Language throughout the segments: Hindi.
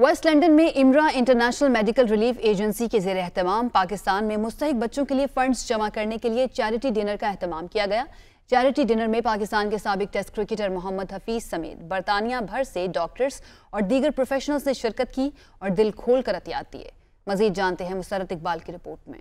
वेस्ट लंदन में Imra international medical relief agency के जेर अहतमाम पाकिस्तान में मुस्तक बच्चों के लिए फंड्स जमा करने के लिए चैरिटी डिनर का अहतमाम किया गया चैरिटी डिनर में पाकिस्तान के सबक टेस्ट क्रिकेटर मोहम्मद हफीज समेत बरतानिया भर से डॉक्टर्स और दीगर प्रोफेशनल्स ने शिरकत की और दिल खोल कर अतियात दिए मजीद जानते हैं मुसरत इकबाल की रिपोर्ट में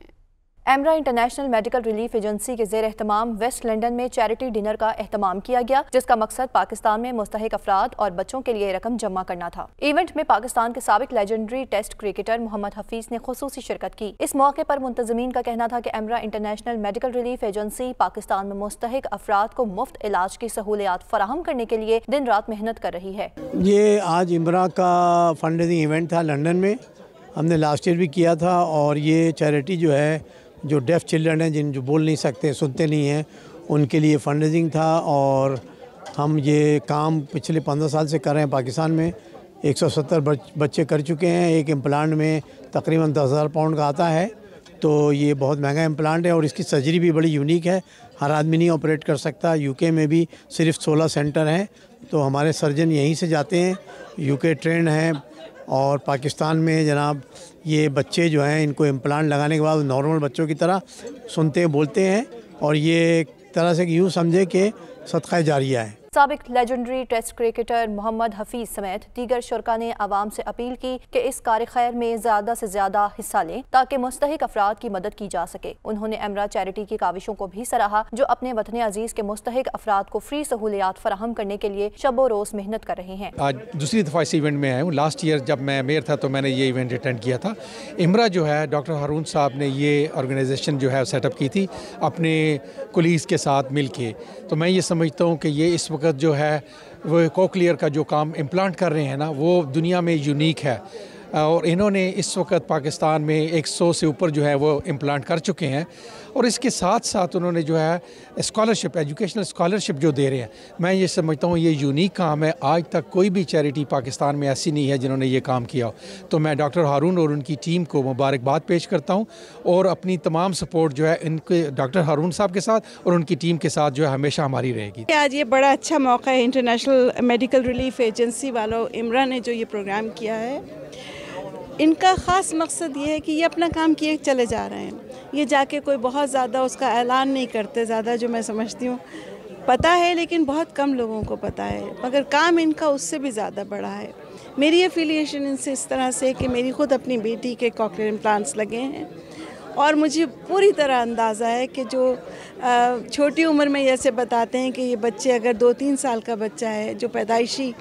Imra international medical relief agency के जेर अहतमाम वेस्ट लंडन में चैरिटी डिनर का अहतमाम किया गया जिसका मकसद पाकिस्तान में मुस्तक अफराद और बच्चों के लिए रकम जमा करना था इवेंट में पाकिस्तान के सबक legendary test cricketer Mohammad Hafeez ने खसूस शिरकत की इस मौके पर मुंतजमीन का कहना था कि Imra international medical relief agency Pakistan में मुस्तक अफराद को मुफ्त इलाज की सहूलियात फराहम करने के लिए दिन रात मेहनत कर रही है ये आज इमरा का फंड इवेंट था लंडन में हमने लास्ट ईयर भी किया था और ये चैरिटी जो है जो डेफ़ चिल्ड्रन हैं जिन जो बोल नहीं सकते सुनते नहीं हैं उनके लिए फंड था और हम ये काम पिछले पंद्रह साल से कर रहे हैं पाकिस्तान में 170 बच्चे कर चुके हैं एक इम्प्लांट में तकरीबन दस हज़ार पाउंड का आता है तो ये बहुत महंगा इम्प्लांट है और इसकी सर्जरी भी बड़ी यूनिक है हर आदमी नहीं ऑपरेट कर सकता यूके में भी सिर्फ 16 सेंटर हैं तो हमारे सर्जन यहीं से जाते हैं यूके ट्रेंड हैं और पाकिस्तान में जनाब ये बच्चे जो हैं इनको इम्प्लान लगाने के बाद नॉर्मल बच्चों की तरह सुनते बोलते हैं और ये एक तरह से यूँ समझे कि सदक़ा जारिया है सबक legendary test cricketer Mohammad Hafeez समेत दीगर शुरा ने आवाम से अपील की कि इस कार खैर में ज्यादा से ज्यादा हिस्सा लें ताकि मुस्तक अफराद की मदद की जा सके उन्होंने एमरा चैरिटी की काविशों को भी सराहा जो अपने वतन अजीज के मुस्तक अफराद को फ्री सहूलियात फराहम करने के लिए शबो रोज मेहनत कर रहे हैं आज दूसरी दफा इस इवेंट में आया हूँ लास्ट ईयर जब मैं मेयर था तो मैंने ये इवेंट अटेंड किया था इमरा जो है डॉक्टर हारून साहब ने ये ऑर्गेनाइजेशन जो है सेटअप की थी अपने कुलीस के साथ मिल के तो मैं ये समझता हूँ कि ये इस वक्त वक्त जो है वो कोकलियर का जो काम इम्प्लांट कर रहे हैं ना वो दुनिया में यूनिक है और इन्होंने इस वक्त पाकिस्तान में 100 से ऊपर जो है वो इम्प्लांट कर चुके हैं और इसके साथ साथ उन्होंने जो है स्कॉलरशिप एजुकेशनल स्कॉलरशिप जो दे रहे हैं मैं ये समझता हूँ ये यूनिक काम है आज तक कोई भी चैरिटी पाकिस्तान में ऐसी नहीं है जिन्होंने ये काम किया हो तो मैं डॉक्टर हारून और उनकी टीम को मुबारकबाद पेश करता हूँ और अपनी तमाम सपोर्ट जो है इनके डॉक्टर हारून साहब के साथ और उनकी टीम के साथ जो है हमेशा हमारी रहेगी आज ये बड़ा अच्छा मौका है इंटरनेशनल मेडिकल रिलीफ एजेंसी वालों इमरान ने जो ये प्रोग्राम किया है इनका ख़ास मकसद ये है कि ये अपना काम किए चले जा रहे हैं ये जाके कोई बहुत ज़्यादा उसका ऐलान नहीं करते ज़्यादा जो मैं समझती हूँ पता है लेकिन बहुत कम लोगों को पता है मगर काम इनका उससे भी ज़्यादा बड़ा है मेरी एफिलिएशन इनसे इस तरह से है कि मेरी खुद अपनी बेटी के कॉकलेयर प्लांट्स लगे हैं और मुझे पूरी तरह अंदाज़ा है कि जो छोटी उम्र में ऐसे बताते हैं कि ये बच्चे अगर दो तीन साल का बच्चा है जो पैदाइशी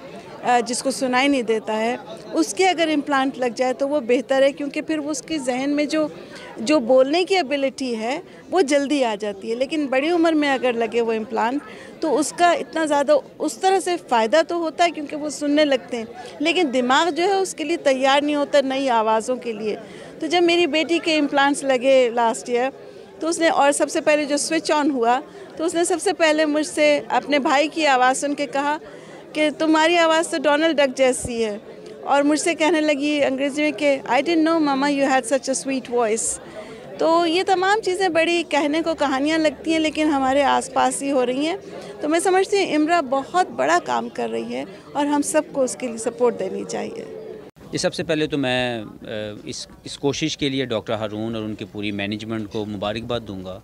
जिसको सुनाई नहीं देता है उसके अगर इम्प्लांट लग जाए तो वो बेहतर है क्योंकि फिर वो उसके जहन में जो जो बोलने की एबिलिटी है वो जल्दी आ जाती है लेकिन बड़ी उम्र में अगर लगे वो इम्प्लांट तो उसका इतना ज़्यादा उस तरह से फ़ायदा तो होता है क्योंकि वो सुनने लगते हैं लेकिन दिमाग जो है उसके लिए तैयार नहीं होता नई आवाज़ों के लिए तो जब मेरी बेटी के इम्प्लांट्स लगे लास्ट ईयर तो उसने और सबसे पहले जो स्विच ऑन हुआ तो उसने सबसे पहले मुझसे अपने भाई की आवाज़ सुन के कहा कि तुम्हारी आवाज़ तो डोनाल्ड डक जैसी है और मुझसे कहने लगी अंग्रेज़ी में कि I don't know mama you had such a sweet voice तो ये तमाम चीज़ें बड़ी कहने को कहानियाँ लगती हैं लेकिन हमारे आसपास ही हो रही हैं तो मैं समझती हूँ इमरा बहुत बड़ा काम कर रही है और हम सबको उसके लिए सपोर्ट देनी चाहिए ये सबसे पहले तो मैं इस इस कोशिश के लिए डॉक्टर हारून और उनके पूरी मैनेजमेंट को मुबारकबाद दूंगा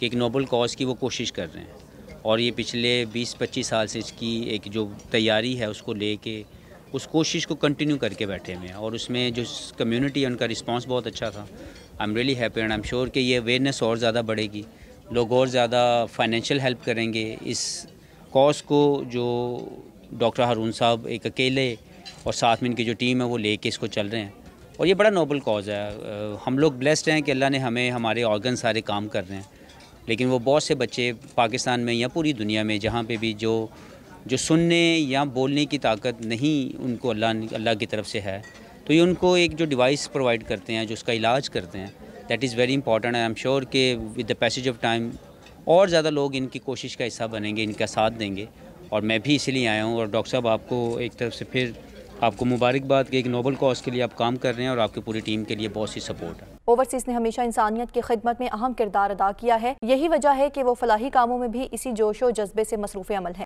कि एक नोबल कॉज की वो कोशिश कर रहे हैं और ये पिछले 20-25 साल से इसकी एक जो तैयारी है उसको लेके उस कोशिश को कंटिन्यू करके बैठे हुए हैं और उसमें जो कम्युनिटी है उनका रिस्पांस बहुत अच्छा था I am really happy and I am sure कि ये अवेयरनेस और ज़्यादा बढ़ेगी लोग और ज़्यादा फाइनेंशियल हेल्प करेंगे इस कॉज को जो डॉक्टर हारून साहब एक अकेले और साथ में इनकी जो टीम है वो ले इसको चल रहे हैं और ये बड़ा नोबल कॉज है हम लोग ब्लेस्ड हैं कि अल्लाह ने हमें हमारे ऑर्गन सारे काम कर रहे हैं लेकिन वो बहुत से बच्चे पाकिस्तान में या पूरी दुनिया में जहाँ पे भी जो जो सुनने या बोलने की ताकत नहीं उनको अल्लाह अल्लाह की तरफ से है तो ये उनको एक जो डिवाइस प्रोवाइड करते हैं जो उसका इलाज करते हैं that is very important I am sure कि with the passage of time और ज़्यादा लोग इनकी कोशिश का हिस्सा बनेंगे इनका साथ देंगे और मैं भी इसलिए आया हूँ और डॉक्टर साहब आपको एक तरफ से फिर आपको मुबारकबाद के एक नोबल कॉज के लिए आप काम कर रहे हैं और आपकी पूरी टीम के लिए बहुत सी सपोर्ट है ओवरसीज ने हमेशा इंसानियत की खिदमत में अहम किरदार अदा किया है यही वजह है कि वो फलाही कामों में भी इसी जोशो जज्बे से मसरूफ़ अमल है